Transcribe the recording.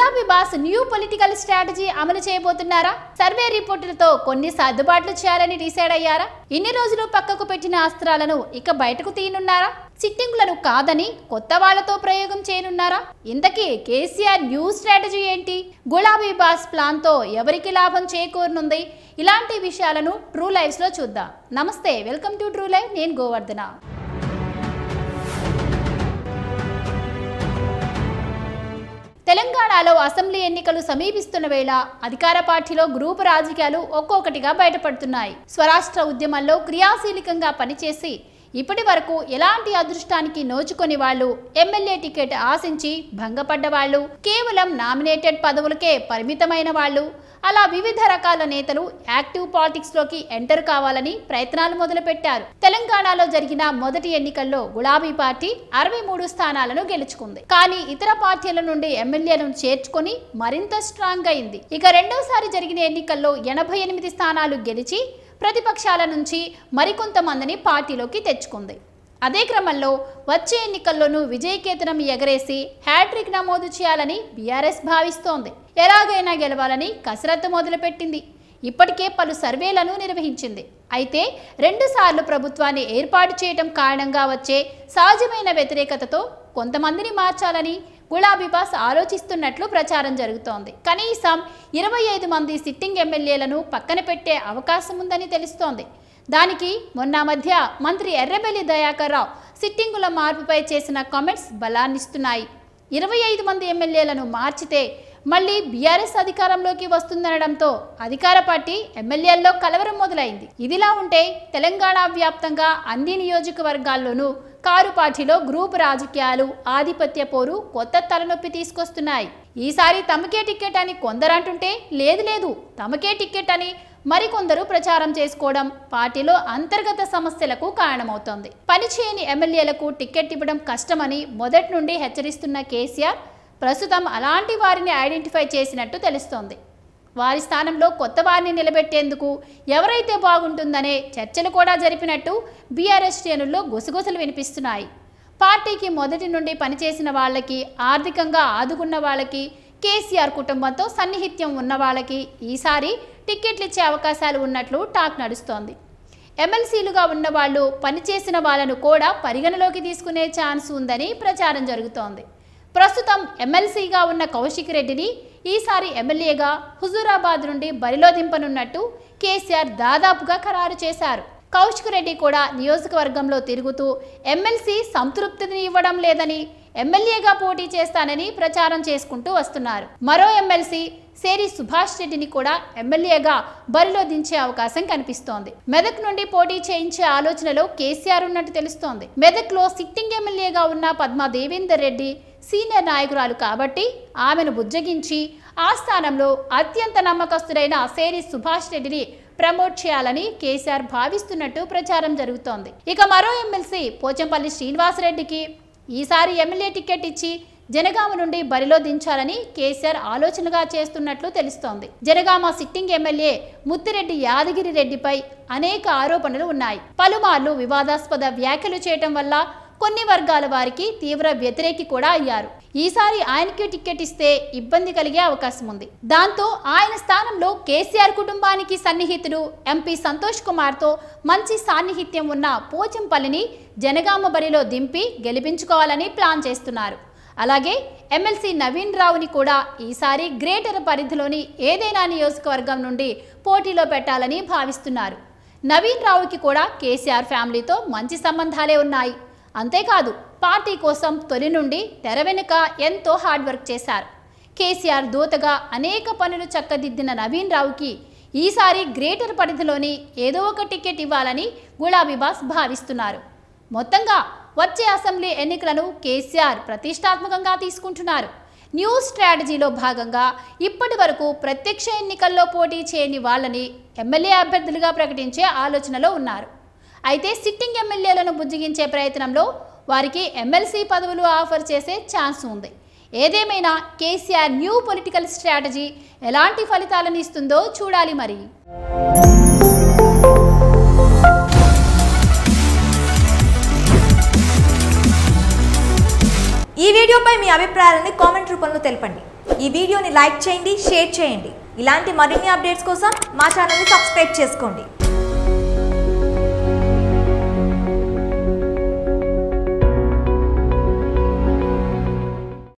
గులాబీ boss new political strategy అమలు చేయబోతున్నారా survey రిపోర్టులతో కొన్ని సర్దుబాట్లు చేయాలని డిసైడ్ అయ్యారా ఇన్ని రోజులు పక్కకు పెట్టిన అస్త్రాలను ఇక బయటకు తీయనున్నారా సిట్టింగులను కాదని కొత్త వాళ్లతో ప్రయోగం చేయనున్నారా ఇంతకీ కేసీఆర్ న్యూ స్ట్రాటజీ ఏంటి గులాబీ బాస్ ప్లాన్తో ఎవరికి లాభం చేకూరనుంది ఇలాంటి విషయాలను ట్రూ లో చూద్దాం నమస్తే వెల్కమ్ టు ట్రూ లైవ్ నేను గోవర్ధన తెలంగాణలో అసెంబ్లీ ఎన్నికలు సమీపిస్తున్న వేళ అధికార పార్టీలో గ్రూపు రాజకీయాలు ఒక్కొక్కటిగా బయటపడుతున్నాయి స్వరాష్ట్ర ఉద్యమంలో క్రియాశీలకంగా పనిచేసి ఇప్పటి వరకు ఎలాంటి అదృష్టానికి నోచుకొని వాళ్ళు ఎమ్మెల్యే టికెట్ ఆశించి భంగపడ్డ వాళ్ళు కేవలం నామినేటెడ్ పదవులకే పరిమితమైన వాళ్ళు అలా వివిధ రకాల నేతలు యాక్టివ్ పాలిటిక్స్లోకి ఎంటర్ కావాలని ప్రయత్నాలు మొదలుపెట్టారు తెలంగాణలో జరిగిన మొదటి ఎన్నికల్లో గులాబీ పార్టీ అరవై మూడు స్థానాలను గెలుచుకుంది కానీ ఇతర పార్టీల నుండి ఎమ్మెల్యేలను చేర్చుకొని మరింత స్ట్రాంగ్ అయింది ఇక రెండోసారి జరిగిన ఎన్నికల్లో ఎనభై ఎనిమిది స్థానాలు గెలిచి ప్రతిపక్షాల నుంచి మరికొంతమందిని పార్టీలోకి తెచ్చుకుంది అదే క్రమంలో వచ్చే ఎన్నికల్లోనూ విజయకేతనం ఎగరేసి హ్యాట్రిక్ నమోదు చేయాలని బీఆర్ఎస్ భావిస్తోంది ఎలాగైనా గెలవాలని కసరత్తు మొదలుపెట్టింది ఇప్పటికే పలు సర్వేలను నిర్వహించింది అయితే రెండుసార్లు ప్రభుత్వాన్ని ఏర్పాటు చేయడం కారణంగా వచ్చే సహజమైన వ్యతిరేకతతో కొంతమందిని మార్చాలని గులాబీబాస్ ఆలోచిస్తున్నట్లు ప్రచారం జరుగుతోంది కనీసం ఇరవై ఐదు మంది సిట్టింగ్ ఎమ్మెల్యేలను పక్కన పెట్టే అవకాశం ఉందని తెలుస్తోంది దానికి మొన్న మధ్య మంత్రి ఎర్రబెల్లి దయాకర్ రావు సిట్టింగుల మార్పుపై చేసిన కామెంట్స్ బలాన్నిస్తున్నాయి ఇరవై ఐదు మంది ఎమ్మెల్యేలను మార్చితే మళ్ళీ బీఆర్ఎస్ అధికారంలోకి వస్తుందనడంతో అధికార పార్టీ ఎమ్మెల్యేల్లో కలవరం మొదలైంది ఇదిలా ఉంటే తెలంగాణ వ్యాప్తంగా అన్ని నియోజకవర్గాల్లోనూ కారు పార్టీలో గ్రూప్ రాజకీయాలు ఆధిపత్య పోరు కొత్త తలనొప్పి తీసుకొస్తున్నాయి ఈసారి తమకే టికెట్ అని కొందరంటుంటే లేదు లేదు తమకే టికెట్ అని మరికొందరు ప్రచారం చేసుకోవడం పార్టీలో అంతర్గత సమస్యలకు కారణమవుతోంది పనిచేయని ఎమ్మెల్యేలకు టికెట్ ఇవ్వడం కష్టమని మొదటి నుండి హెచ్చరిస్తున్న కేసీఆర్ ప్రస్తుతం అలాంటి వారిని ఐడెంటిఫై చేసినట్టు తెలుస్తోంది వారి స్థానంలో కొత్త వారిని నిలబెట్టేందుకు ఎవరైతే బాగుంటుందనే చర్చలు కూడా జరిపినట్టు బీఆర్ఎస్ శ్రేణుల్లో గుసగుసలు వినిపిస్తున్నాయి పార్టీకి మొదటి నుండి పనిచేసిన వాళ్ళకి ఆర్థికంగా ఆదుకున్న వాళ్ళకి కేసీఆర్ కుటుంబంతో సన్నిహిత్యం ఉన్న వాళ్ళకి ఈసారి టిక్కెట్లు ఇచ్చే అవకాశాలు ఉన్నట్లు టాక్ నడుస్తోంది ఎమ్మెల్సీలుగా ఉన్న వాళ్ళు పనిచేసిన వాళ్ళను కూడా పరిగణలోకి తీసుకునే ఛాన్స్ ఉందని ప్రచారం జరుగుతోంది ప్రస్తుతం ఎమ్మెల్సీగా ఉన్న కౌశిక్ రెడ్డిని ఈసారి ఎమ్మెల్యేగా హుజూరాబాద్ నుండి బరిలో దింపనున్నట్టు కేసీఆర్ దాదాపుగా ఖరారు చేశారు కౌశిక్ రెడ్డి కూడా నియోజకవర్గంలో తిరుగుతూ ఎమ్మెల్సీ సంతృప్తిని ఇవ్వడం లేదని ఎమ్మెల్యేగా పోటీ చేస్తానని ప్రచారం చేసుకుంటూ వస్తున్నారు మరో ఎమ్మెల్సీ సేరి సుభాష్ రెడ్డిని కూడా ఎమ్మెల్యేగా బరిలో దించే అవకాశం కనిపిస్తోంది మెదక్ నుండి పోటీ చేయించే ఆలోచనలో కేసీఆర్ ఉన్నట్టు తెలుస్తోంది మెదక్లో సిట్టింగ్ ఎమ్మెల్యేగా ఉన్న పద్మా దేవేందర్ రెడ్డి సీనియర్ నాయకురాలు కాబట్టి ఆమెను బుజ్జగించి ఆ స్థానంలో అత్యంత నమ్మకస్తుడైన సేరి సుభాష్ రెడ్డిని ప్రమోట్ చేయాలని కేసీఆర్ భావిస్తున్నట్టు ప్రచారం జరుగుతోంది ఇక మరో ఎమ్మెల్సీ పోచంపల్లి శ్రీనివాసరెడ్డికి ఈసారి ఎమ్మెల్యే టికెట్ ఇచ్చి జనగామ నుండి బరిలో దించాలని కేసీఆర్ ఆలోచనగా చేస్తున్నట్లు తెలుస్తోంది జనగామ సిట్టింగ్ ఎమ్మెల్యే ముత్తిరెడ్డి యాదగిరి రెడ్డిపై అనేక ఆరోపణలు ఉన్నాయి పలుమార్లు వివాదాస్పద వ్యాఖ్యలు చేయటం వల్ల కొన్ని వర్గాల వారికి తీవ్ర వ్యతిరేకి కూడా అయ్యారు ఈసారి ఆయనకి టికెట్ ఇస్తే ఇబ్బంది కలిగే అవకాశం ఉంది దాంతో ఆయన స్థానంలో కేసీఆర్ కుటుంబానికి సన్నిహితుడు ఎంపీ సంతోష్ కుమార్తో మంచి సాన్నిహిత్యం ఉన్న పోచంపల్లిని జనగామ బరిలో దింపి గెలిపించుకోవాలని ప్లాన్ చేస్తున్నారు అలాగే ఎమ్మెల్సీ నవీన్ రావుని కూడా ఈసారి గ్రేటర్ పరిధిలోని ఏదైనా నియోజకవర్గం నుండి పోటీలో పెట్టాలని భావిస్తున్నారు నవీన్ రావుకి కూడా కేసీఆర్ ఫ్యామిలీతో మంచి సంబంధాలే ఉన్నాయి అంతేకాదు పార్టీ కోసం తొలి నుండి తెర వెనుక ఎంతో హార్డ్ వర్క్ చేశారు కేసీఆర్ దూతగా అనేక పనులు చక్కదిద్దిన నవీన్ రావుకి ఈసారి గ్రేటర్ పరిధిలోని ఏదో ఒక టికెట్ ఇవ్వాలని గులాబీబాస్ భావిస్తున్నారు మొత్తంగా వచ్చే అసెంబ్లీ ఎన్నికలను కేసీఆర్ ప్రతిష్టాత్మకంగా తీసుకుంటున్నారు న్యూ స్ట్రాటజీలో భాగంగా ఇప్పటి వరకు ప్రత్యక్ష ఎన్నికల్లో పోటీ చేయని వాళ్ళని ఎమ్మెల్యే అభ్యర్థులుగా ప్రకటించే ఆలోచనలో ఉన్నారు అయితే సిట్టింగ్ ఎమ్మెల్యేలను బుజ్జగించే ప్రయత్నంలో వారికి ఎమ్మెల్సీ పదవులు ఆఫర్ చేసే ఛాన్స్ ఉంది ఏదేమైనా కేసీఆర్ న్యూ పొలిటికల్ స్ట్రాటజీ ఎలాంటి ఫలితాలను ఇస్తుందో చూడాలి మరి ఈ వీడియోపై మీ అభిప్రాయాలని కామెంట్ రూపంలో తెలపండి ఈ వీడియోని లైక్ చేయండి షేర్ చేయండి ఇలాంటి మరిన్ని అప్డేట్స్ కోసం మా ఛానల్ని సబ్స్క్రైబ్ చేసుకోండి